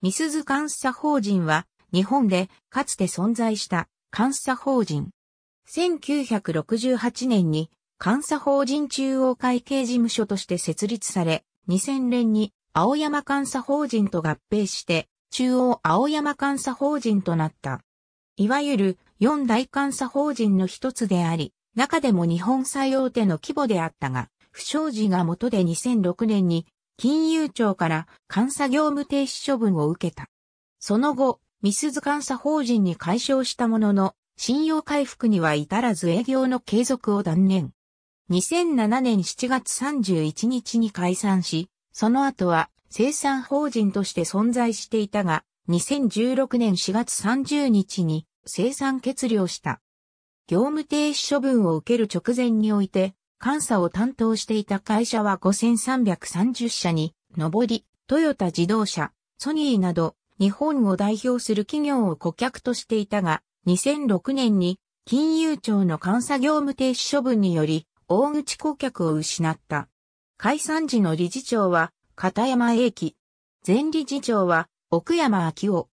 ミスズ監査法人は、日本でかつて存在した監査法人。1968年に監査法人中央会計事務所として設立され、2000年に青山監査法人と合併して、中央青山監査法人となった。いわゆる四大監査法人の一つであり、中でも日本最大手の規模であったが、不祥事が元で2006年に金融庁から監査業務停止処分を受けた。その後、ミスズ監査法人に解消したものの、信用回復には至らず営業の継続を断念。2007年7月31日に解散し、その後は生産法人として存在していたが、2016年4月30日に生産決了した。業務停止処分を受ける直前において、監査を担当していた会社は5330社に上り、トヨタ自動車、ソニーなど日本を代表する企業を顧客としていたが、2006年に金融庁の監査業務停止処分により、大口顧客を失った。解散時の理事長は片山英樹。前理事長は奥山昭夫。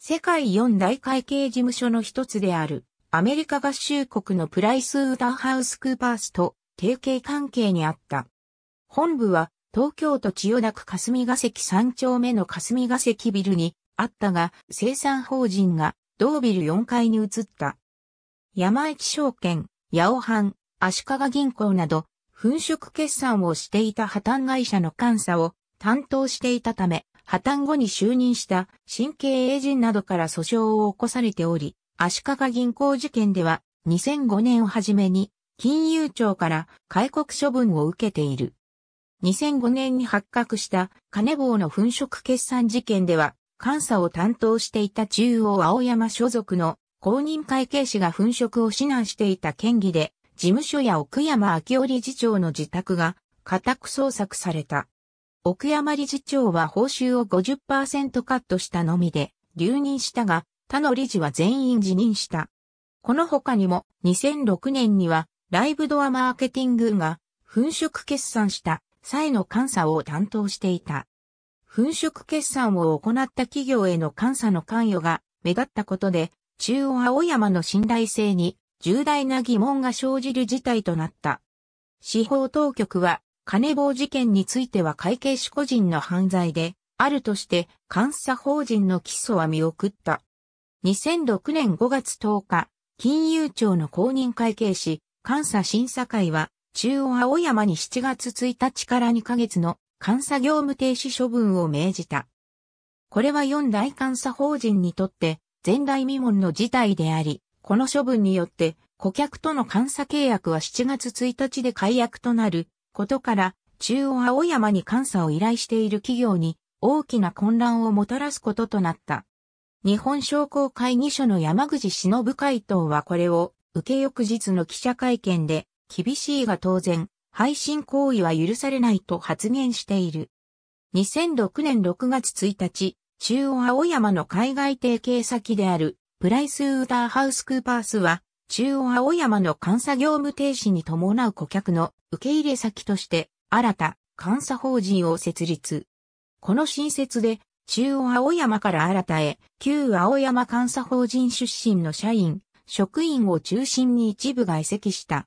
世界四大会計事務所の一つであるアメリカ合衆国のプライスウーターハウスクーパースと提携関係にあった。本部は東京都千代田区霞ヶ関3丁目の霞が関ビルにあったが、生産法人が同ビル4階に移った。山駅証券、八尾藩、足利銀行など、粉飾決算をしていた破綻会社の監査を担当していたため、破綻後に就任した新経営陣などから訴訟を起こされており、足利銀行事件では2005年をはじめに金融庁から戒告処分を受けている。2005年に発覚した金棒の粉飾決算事件では、監査を担当していた中央青山所属の公認会計士が粉飾を指南していた県議で、事務所や奥山明夫理事長の自宅が家宅捜索された。奥山理事長は報酬を50%カットしたのみで留任したが、他の理事は全員辞任した。この他にも2006年にはライブドアマーケティングが粉飾決算した際の監査を担当していた。粉飾決算を行った企業への監査の関与が目立ったことで、中央青山の信頼性に重大な疑問が生じる事態となった。司法当局は、金棒事件については会計士個人の犯罪で、あるとして、監査法人の起訴は見送った。2006年5月10日、金融庁の公認会計士、監査審査会は、中央青山に7月1日から2ヶ月の監査業務停止処分を命じた。これは4大監査法人にとって前代未聞の事態であり、この処分によって顧客との監査契約は7月1日で解約となることから中央青山に監査を依頼している企業に大きな混乱をもたらすこととなった。日本商工会議所の山口忍会頭はこれを受け翌日の記者会見で、厳しいが当然、配信行為は許されないと発言している。2006年6月1日、中央青山の海外提携先である、プライスウーターハウスクーパースは、中央青山の監査業務停止に伴う顧客の受け入れ先として、新た、監査法人を設立。この新設で、中央青山から新たへ、旧青山監査法人出身の社員、職員を中心に一部が移籍した。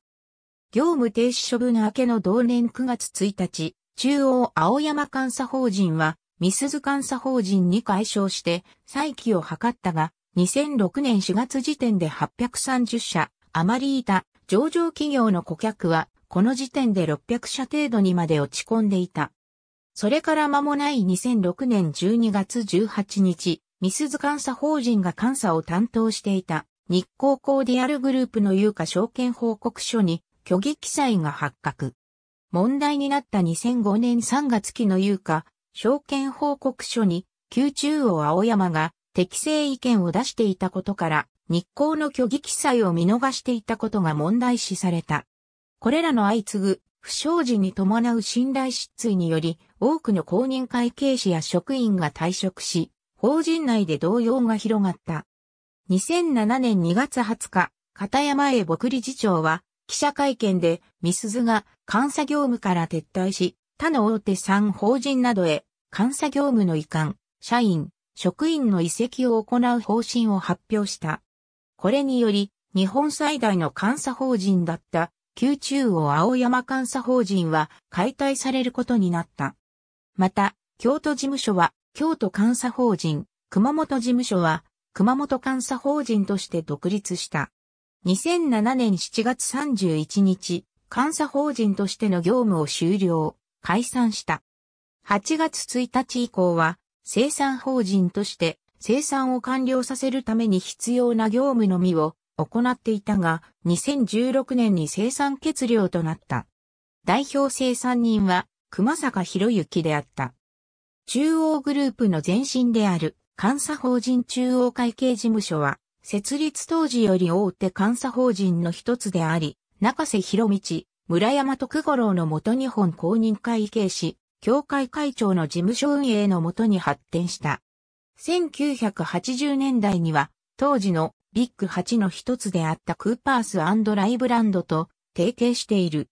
業務停止処分明けの同年9月1日、中央青山監査法人は、ミスズ監査法人に解消して、再起を図ったが、2006年4月時点で830社、余りいた上場企業の顧客は、この時点で600社程度にまで落ち込んでいた。それから間もない2006年12月18日、ミスズ監査法人が監査を担当していた日光コーディアルグループの有価証券報告書に虚偽記載が発覚。問題になった2005年3月期の有価証券報告書に宮中央青山が適正意見を出していたことから日光の虚偽記載を見逃していたことが問題視された。これらの相次ぐ不祥事に伴う信頼失墜により多くの公認会計士や職員が退職し、法人内で動揺が広がった。2007年2月20日、片山英牧理事長は、記者会見で、ミスズが監査業務から撤退し、他の大手産法人などへ、監査業務の移管、社員、職員の移籍を行う方針を発表した。これにより、日本最大の監査法人だった、宮中央青山監査法人は解体されることになった。また、京都事務所は、京都監査法人、熊本事務所は、熊本監査法人として独立した。2007年7月31日、監査法人としての業務を終了、解散した。8月1日以降は、生産法人として生産を完了させるために必要な業務のみを行っていたが、2016年に生産欠量となった。代表生産人は熊坂博之であった。中央グループの前身である監査法人中央会計事務所は、設立当時より大手監査法人の一つであり、中瀬博道、村山徳五郎のもと日本公認会計士、協会会長の事務所運営のもとに発展した。1980年代には、当時のビッグ8の一つであったクーパースライブランドと提携している。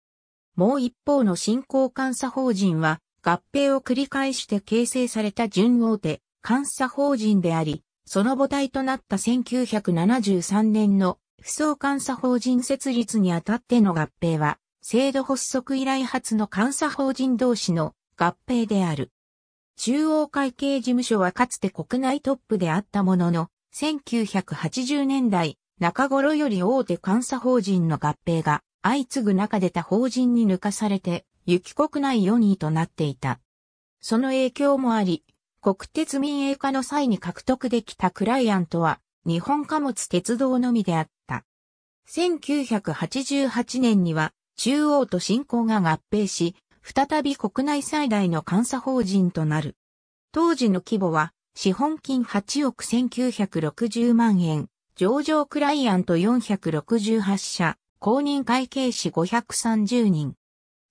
もう一方の新興監査法人は合併を繰り返して形成された準大手監査法人であり、その母体となった1973年の不相監査法人設立にあたっての合併は、制度発足以来初の監査法人同士の合併である。中央会計事務所はかつて国内トップであったものの、1980年代中頃より大手監査法人の合併が相次ぐ中で他法人に抜かされて、雪国内4位となっていた。その影響もあり、国鉄民営化の際に獲得できたクライアントは、日本貨物鉄道のみであった。1988年には、中央と新興が合併し、再び国内最大の監査法人となる。当時の規模は、資本金8億1960万円、上場クライアント468社、公認会計士530人。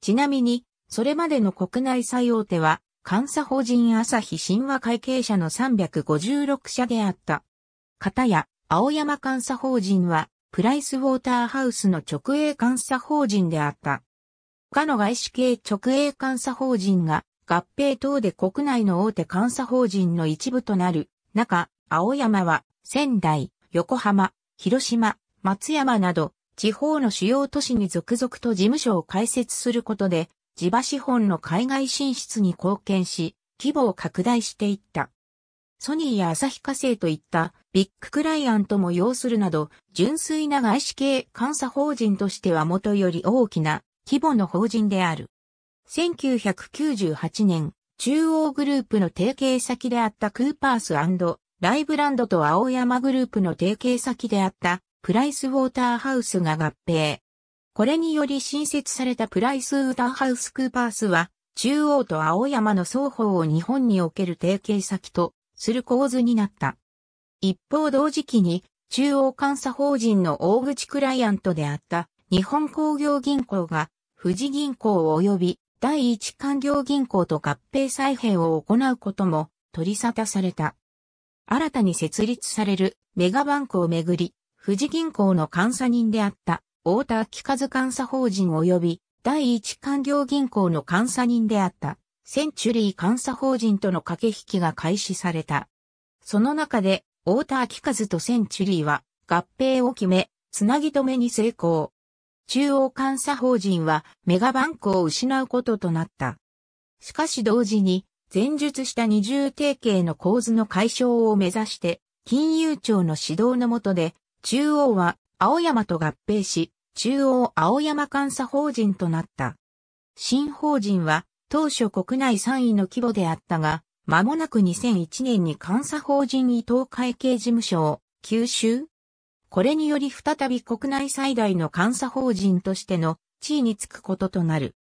ちなみに、それまでの国内最大手は、監査法人朝日神話会計社の356社であった。片や、青山監査法人は、プライスウォーターハウスの直営監査法人であった。他の外資系直営監査法人が、合併等で国内の大手監査法人の一部となる中、青山は仙台、横浜、広島、松山など地方の主要都市に続々と事務所を開設することで地場資本の海外進出に貢献し、規模を拡大していった。ソニーやヒ化成といったビッグクライアントも要するなど、純粋な外資系監査法人としてはもとより大きな規模の法人である。1998年、中央グループの提携先であったクーパースライブランドと青山グループの提携先であったプライスウォーターハウスが合併。これにより新設されたプライスウーターハウスクーパースは、中央と青山の双方を日本における提携先とする構図になった。一方同時期に、中央監査法人の大口クライアントであった日本工業銀行が富士銀行及び第一官業銀行と合併再編を行うことも取り沙汰された。新たに設立されるメガバンクをめぐり、富士銀行の監査人であった太田秋和監査法人及び第一官僚銀行の監査人であった、センチュリー監査法人との駆け引きが開始された。その中で、太田秋和とセンチュリーは合併を決め、つなぎ止めに成功。中央監査法人はメガバンクを失うこととなった。しかし同時に、前述した二重提携の構図の解消を目指して、金融庁の指導の下で、中央は青山と合併し、中央青山監査法人となった。新法人は当初国内3位の規模であったが、間もなく2001年に監査法人伊藤会計事務所を吸収これにより再び国内最大の監査法人としての地位につくこととなる。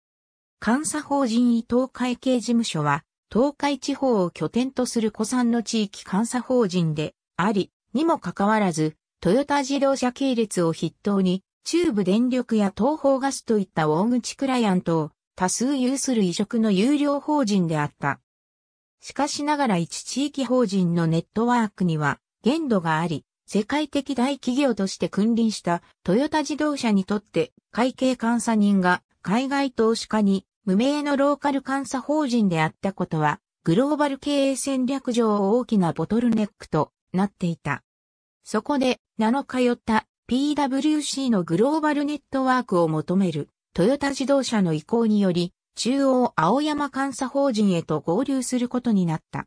監査法人伊藤会計事務所は、東海地方を拠点とする古参の地域監査法人であり、にもかかわらず、トヨタ自動車系列を筆頭に、中部電力や東方ガスといった大口クライアントを多数有する移植の有料法人であった。しかしながら一地域法人のネットワークには限度があり、世界的大企業として君臨したトヨタ自動車にとって会計監査人が海外投資家に無名のローカル監査法人であったことはグローバル経営戦略上大きなボトルネックとなっていた。そこで名の通った PWC のグローバルネットワークを求めるトヨタ自動車の意向により中央青山監査法人へと合流することになった。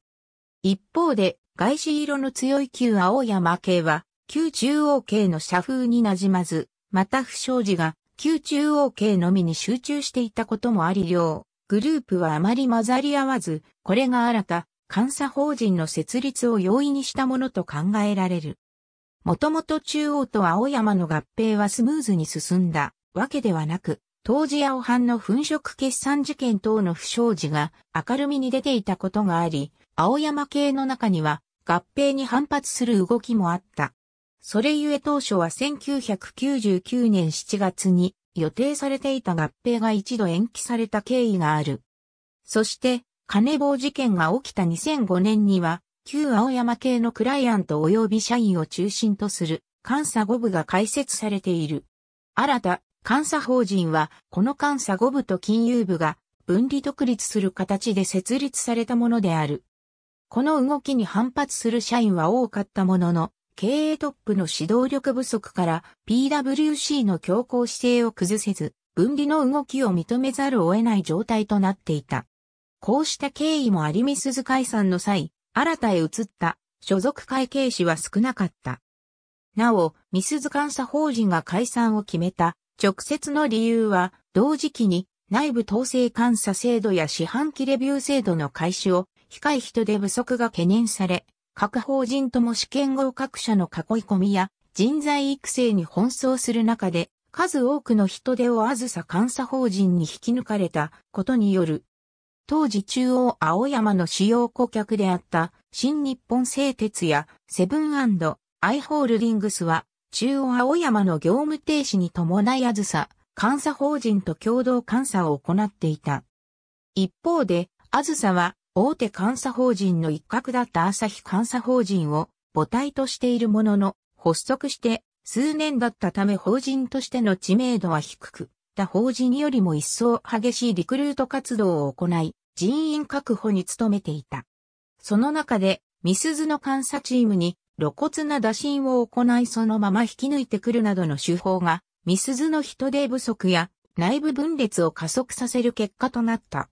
一方で外資色の強い旧青山系は旧中央系の社風になじまず、また不祥事が旧中央系のみに集中していたこともありよう。グループはあまり混ざり合わず、これが新た、監査法人の設立を容易にしたものと考えられる。もともと中央と青山の合併はスムーズに進んだわけではなく、当時青藩の粉飾決算事件等の不祥事が明るみに出ていたことがあり、青山系の中には合併に反発する動きもあった。それゆえ当初は1999年7月に予定されていた合併が一度延期された経緯がある。そして、金棒事件が起きた2005年には、旧青山系のクライアント及び社員を中心とする監査5部が開設されている。新た、監査法人は、この監査5部と金融部が分離独立する形で設立されたものである。この動きに反発する社員は多かったものの、経営トップの指導力不足から PWC の強行姿勢を崩せず、分離の動きを認めざるを得ない状態となっていた。こうした経緯もミスズ解散の際、新たへ移った所属会計士は少なかった。なお、ミスズ監査法人が解散を決めた直接の理由は、同時期に内部統制監査制度や四半期レビュー制度の開始を控え人手不足が懸念され、各法人とも試験後各社の囲い込みや人材育成に奔走する中で、数多くの人手をあずさ監査法人に引き抜かれたことによる当時中央青山の主要顧客であった新日本製鉄やセブンアイホールディングスは中央青山の業務停止に伴いあずさ、監査法人と共同監査を行っていた。一方で、あずさは大手監査法人の一角だった朝日監査法人を母体としているものの、発足して数年だったため法人としての知名度は低く、った法人よりも一層激しいリクルート活動を行い、人員確保に努めていた。その中で、ミスズの監査チームに露骨な打診を行いそのまま引き抜いてくるなどの手法が、ミスズの人手不足や内部分裂を加速させる結果となった。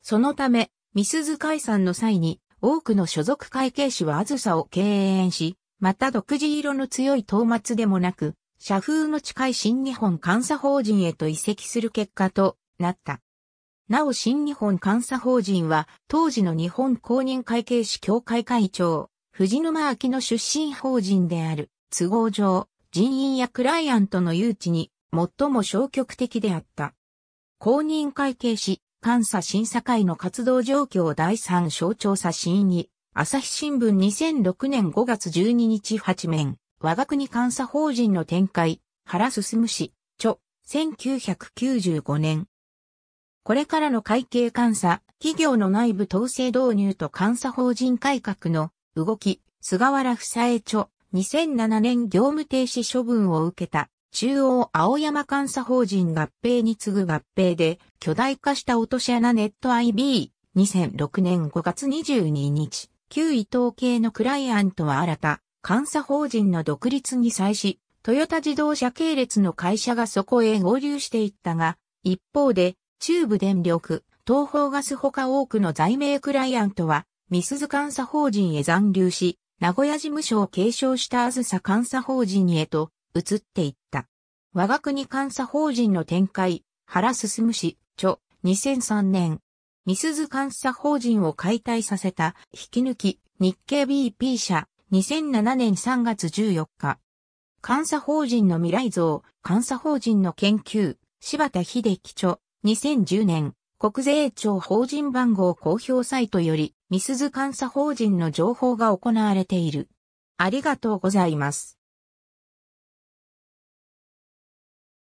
そのため、ミスズ解散の際に、多くの所属会計士はあずさを敬遠し、また独自色の強い統末でもなく、社風の近い新日本監査法人へと移籍する結果となった。なお新日本監査法人は当時の日本公認会計士協会会長、藤沼明の出身法人である都合上、人員やクライアントの誘致に最も消極的であった。公認会計士、監査審査会の活動状況第3省庁査審に、朝日新聞2006年5月12日8面。我が国監査法人の展開、原進氏、著、1995年。これからの会計監査、企業の内部統制導入と監査法人改革の動き、菅原夫妻著、2007年業務停止処分を受けた、中央青山監査法人合併に次ぐ合併で、巨大化した落とし穴ネット IB、2006年5月22日、旧伊藤系のクライアントは新た、監査法人の独立に際し、トヨタ自動車系列の会社がそこへ合流していったが、一方で、中部電力、東方ガスほか多くの在名クライアントは、ミスズ監査法人へ残留し、名古屋事務所を継承したあずさ監査法人へと移っていった。我が国監査法人の展開、原進氏、著、2003年。ミスズ監査法人を解体させた、引き抜き、日経 BP 社、2007年3月14日。監査法人の未来像、監査法人の研究、柴田秀樹著、2010年、国税庁法人番号公表サイトより、ミスズ監査法人の情報が行われている。ありがとうございます。